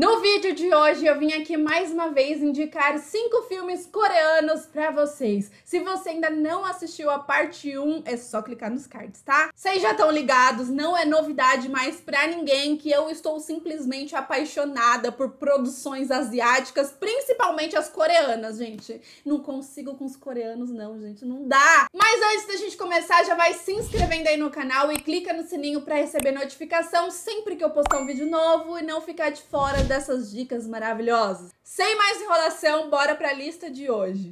No vídeo de hoje eu vim aqui mais uma vez indicar cinco filmes coreanos para vocês. Se você ainda não assistiu a parte 1, é só clicar nos cards, tá? Vocês já estão ligados, não é novidade mais para ninguém que eu estou simplesmente apaixonada por produções asiáticas, principalmente as coreanas, gente. Não consigo com os coreanos não, gente, não dá. Mas antes da gente começar, já vai se inscrevendo aí no canal e clica no sininho para receber notificação sempre que eu postar um vídeo novo e não ficar de fora dessas dicas maravilhosas. Sem mais enrolação, bora para a lista de hoje.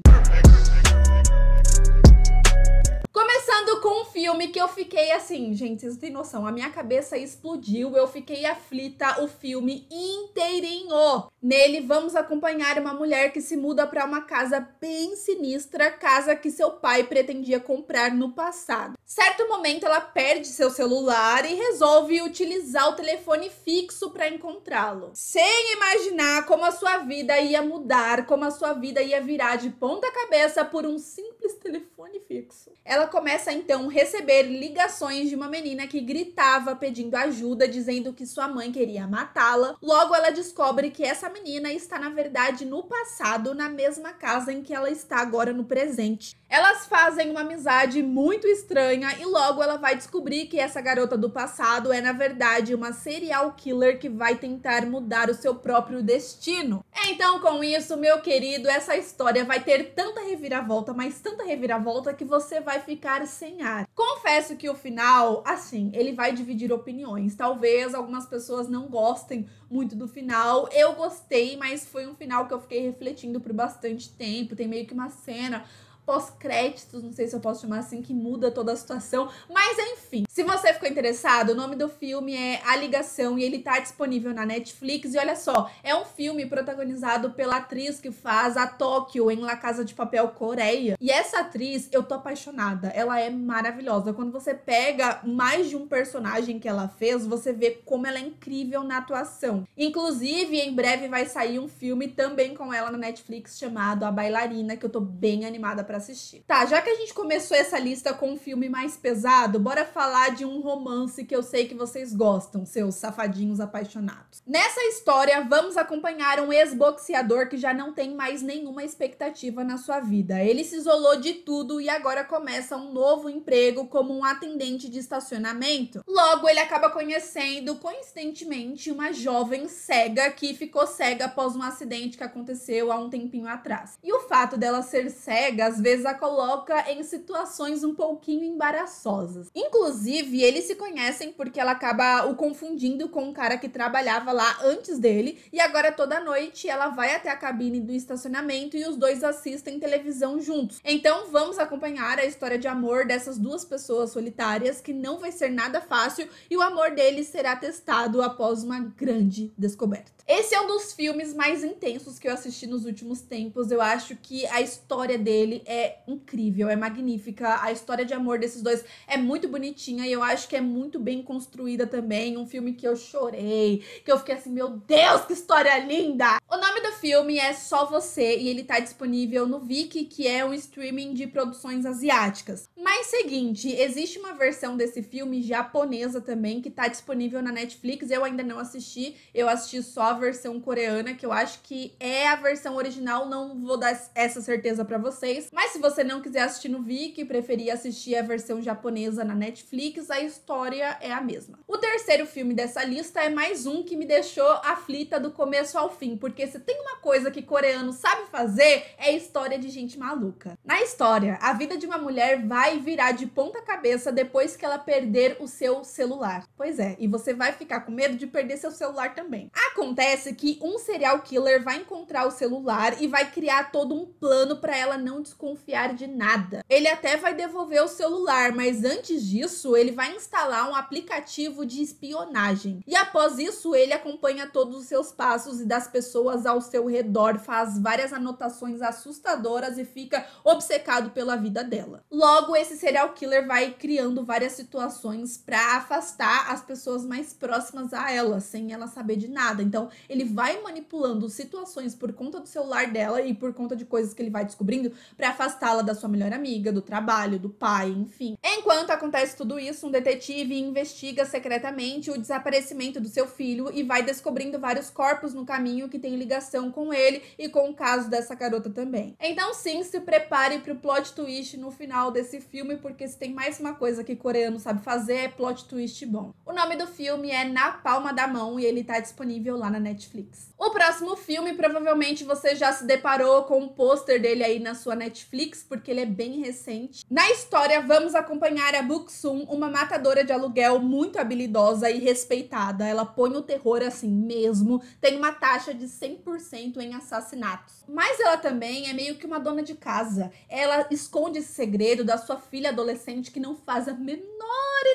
Começando com um filme que eu fiquei assim, gente, vocês não têm noção, a minha cabeça explodiu, eu fiquei aflita o filme inteirinho. Nele vamos acompanhar uma mulher que se muda para uma casa bem sinistra, casa que seu pai pretendia comprar no passado. Certo momento ela perde seu celular e resolve utilizar o telefone fixo para encontrá-lo. Sem imaginar como a sua vida ia mudar, como a sua vida ia virar de ponta cabeça por um simples telefone fixo. Ela começa então a receber ligações de uma menina que gritava pedindo ajuda, dizendo que sua mãe queria matá-la. Logo, ela descobre que essa menina está, na verdade, no passado, na mesma casa em que ela está agora no presente. Elas fazem uma amizade muito estranha e logo ela vai descobrir que essa garota do passado é, na verdade, uma serial killer que vai tentar mudar o seu próprio destino. Então, com isso, meu querido, essa história vai ter tanta reviravolta, mas tanta reviravolta que você vai ficar sem ar. Confesso que o final, assim, ele vai dividir opiniões. Talvez algumas pessoas não gostem muito do final. Eu gostei, mas foi um final que eu fiquei refletindo por bastante tempo. Tem meio que uma cena pós-créditos, não sei se eu posso chamar assim, que muda toda a situação, mas enfim. Se você ficou interessado, o nome do filme é A Ligação e ele tá disponível na Netflix e olha só, é um filme protagonizado pela atriz que faz a Tóquio em La Casa de Papel Coreia. E essa atriz, eu tô apaixonada, ela é maravilhosa. Quando você pega mais de um personagem que ela fez, você vê como ela é incrível na atuação. Inclusive, em breve vai sair um filme também com ela na Netflix chamado A Bailarina, que eu tô bem animada para para assistir. Tá, já que a gente começou essa lista com um filme mais pesado, bora falar de um romance que eu sei que vocês gostam, seus safadinhos apaixonados. Nessa história, vamos acompanhar um ex-boxeador que já não tem mais nenhuma expectativa na sua vida. Ele se isolou de tudo e agora começa um novo emprego como um atendente de estacionamento. Logo, ele acaba conhecendo, coincidentemente, uma jovem cega que ficou cega após um acidente que aconteceu há um tempinho atrás. E o fato dela ser cega, às vezes a coloca em situações um pouquinho embaraçosas. Inclusive, eles se conhecem porque ela acaba o confundindo com um cara que trabalhava lá antes dele, e agora toda noite ela vai até a cabine do estacionamento e os dois assistem televisão juntos. Então, vamos acompanhar a história de amor dessas duas pessoas solitárias que não vai ser nada fácil e o amor deles será testado após uma grande descoberta. Esse é um dos filmes mais intensos que eu assisti nos últimos tempos. Eu acho que a história dele é incrível, é magnífica. A história de amor desses dois é muito bonitinha e eu acho que é muito bem construída também. Um filme que eu chorei, que eu fiquei assim, meu Deus, que história linda! O nome do filme é Só Você e ele tá disponível no Viki, que é um streaming de produções asiáticas. Mas seguinte, existe uma versão desse filme japonesa também que tá disponível na Netflix. Eu ainda não assisti, eu assisti só versão coreana, que eu acho que é a versão original, não vou dar essa certeza para vocês. Mas se você não quiser assistir no Viki, preferir assistir a versão japonesa na Netflix, a história é a mesma. O terceiro filme dessa lista é mais um que me deixou aflita do começo ao fim, porque se tem uma coisa que coreano sabe fazer, é história de gente maluca. Na história, a vida de uma mulher vai virar de ponta cabeça depois que ela perder o seu celular. Pois é, e você vai ficar com medo de perder seu celular também. Acontece parece que um serial killer vai encontrar o celular e vai criar todo um plano para ela não desconfiar de nada. Ele até vai devolver o celular, mas antes disso, ele vai instalar um aplicativo de espionagem. E após isso, ele acompanha todos os seus passos e das pessoas ao seu redor, faz várias anotações assustadoras e fica obcecado pela vida dela. Logo, esse serial killer vai criando várias situações para afastar as pessoas mais próximas a ela, sem ela saber de nada. Então, ele vai manipulando situações por conta do celular dela e por conta de coisas que ele vai descobrindo para afastá-la da sua melhor amiga, do trabalho, do pai, enfim. Enquanto acontece tudo isso, um detetive investiga secretamente o desaparecimento do seu filho e vai descobrindo vários corpos no caminho que tem ligação com ele e com o caso dessa garota também. Então, sim, se prepare pro plot twist no final desse filme, porque se tem mais uma coisa que coreano sabe fazer é plot twist bom. O nome do filme é Na Palma da Mão e ele tá disponível lá na Netflix. O próximo filme, provavelmente você já se deparou com o um pôster dele aí na sua Netflix, porque ele é bem recente. Na história, vamos acompanhar a Buxum, uma matadora de aluguel muito habilidosa e respeitada. Ela põe o terror assim mesmo, tem uma taxa de 100% em assassinatos. Mas ela também é meio que uma dona de casa. Ela esconde esse segredo da sua filha adolescente que não faz a menor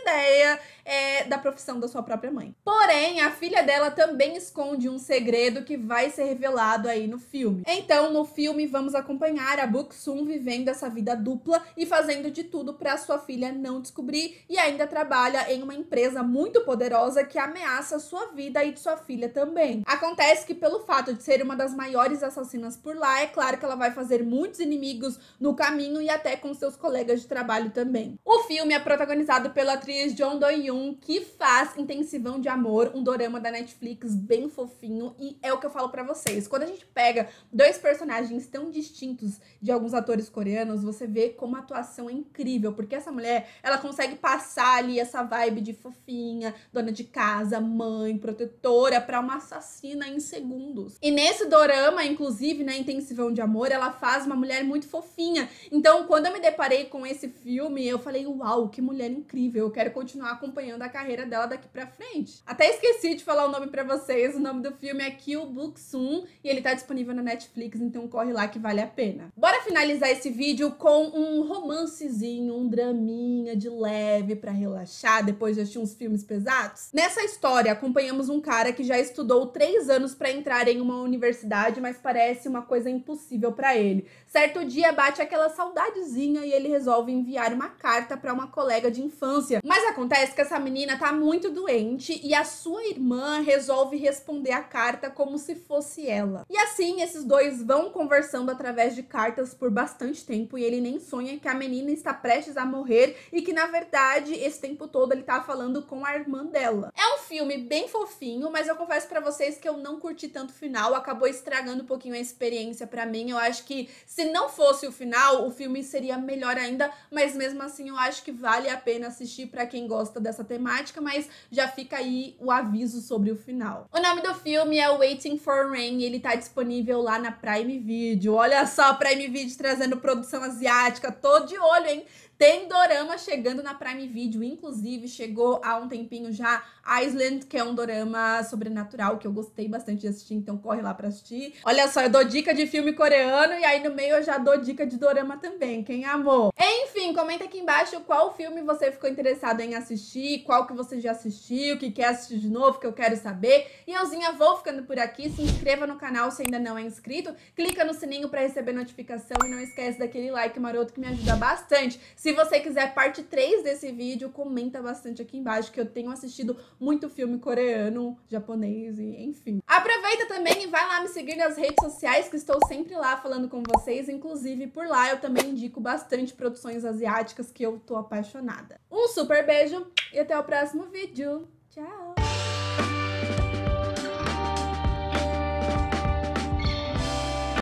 ideia é, da profissão da sua própria mãe. Porém, a filha dela também esconde de um segredo que vai ser revelado aí no filme. Então, no filme, vamos acompanhar a Buxum vivendo essa vida dupla e fazendo de tudo para sua filha não descobrir e ainda trabalha em uma empresa muito poderosa que ameaça sua vida e de sua filha também. Acontece que pelo fato de ser uma das maiores assassinas por lá, é claro que ela vai fazer muitos inimigos no caminho e até com seus colegas de trabalho também. O filme é protagonizado pela atriz John Do-yoon, que faz Intensivão de Amor, um dorama da Netflix bem fofo fofinho e é o que eu falo para vocês. Quando a gente pega dois personagens tão distintos de alguns atores coreanos, você vê como a atuação é incrível, porque essa mulher, ela consegue passar ali essa vibe de fofinha, dona de casa, mãe, protetora para uma assassina em segundos. E nesse dorama, inclusive, na né, Intensivão de Amor, ela faz uma mulher muito fofinha. Então, quando eu me deparei com esse filme, eu falei: "Uau, que mulher incrível. Eu quero continuar acompanhando a carreira dela daqui para frente". Até esqueci de falar o nome para vocês, o nome do filme é Kill Book Soon e ele tá disponível na Netflix, então corre lá que vale a pena. Bora finalizar esse vídeo com um romancezinho, um draminha de leve para relaxar depois de assistir uns filmes pesados? Nessa história, acompanhamos um cara que já estudou três anos para entrar em uma universidade, mas parece uma coisa impossível para ele. Certo dia bate aquela saudadezinha e ele resolve enviar uma carta para uma colega de infância. Mas acontece que essa menina tá muito doente e a sua irmã resolve responder esconder a carta como se fosse ela. E assim, esses dois vão conversando através de cartas por bastante tempo e ele nem sonha que a menina está prestes a morrer e que, na verdade, esse tempo todo ele tá falando com a irmã dela. É um filme bem fofinho, mas eu confesso para vocês que eu não curti tanto o final, acabou estragando um pouquinho a experiência para mim. Eu acho que se não fosse o final, o filme seria melhor ainda, mas mesmo assim eu acho que vale a pena assistir para quem gosta dessa temática, mas já fica aí o aviso sobre o final. O nome do outro filme é Waiting for Rain, ele tá disponível lá na Prime Video. Olha só, Prime Video trazendo produção asiática. Tô de olho, hein? Tem dorama chegando na Prime Video, inclusive chegou há um tempinho já Island, que é um dorama sobrenatural que eu gostei bastante de assistir, então corre lá para assistir. Olha só, eu dou dica de filme coreano e aí no meio eu já dou dica de dorama também, quem amou. Enfim, comenta aqui embaixo qual filme você ficou interessado em assistir, qual que você já assistiu, o que quer assistir de novo, que eu quero saber. E euzinha vou ficando por aqui, se inscreva no canal se ainda não é inscrito, clica no sininho para receber notificação e não esquece daquele like maroto que me ajuda bastante. Se se você quiser parte 3 desse vídeo, comenta bastante aqui embaixo, que eu tenho assistido muito filme coreano, japonês e enfim. Aproveita também e vai lá me seguir nas redes sociais, que estou sempre lá falando com vocês. Inclusive, por lá eu também indico bastante produções asiáticas que eu tô apaixonada. Um super beijo e até o próximo vídeo. Tchau!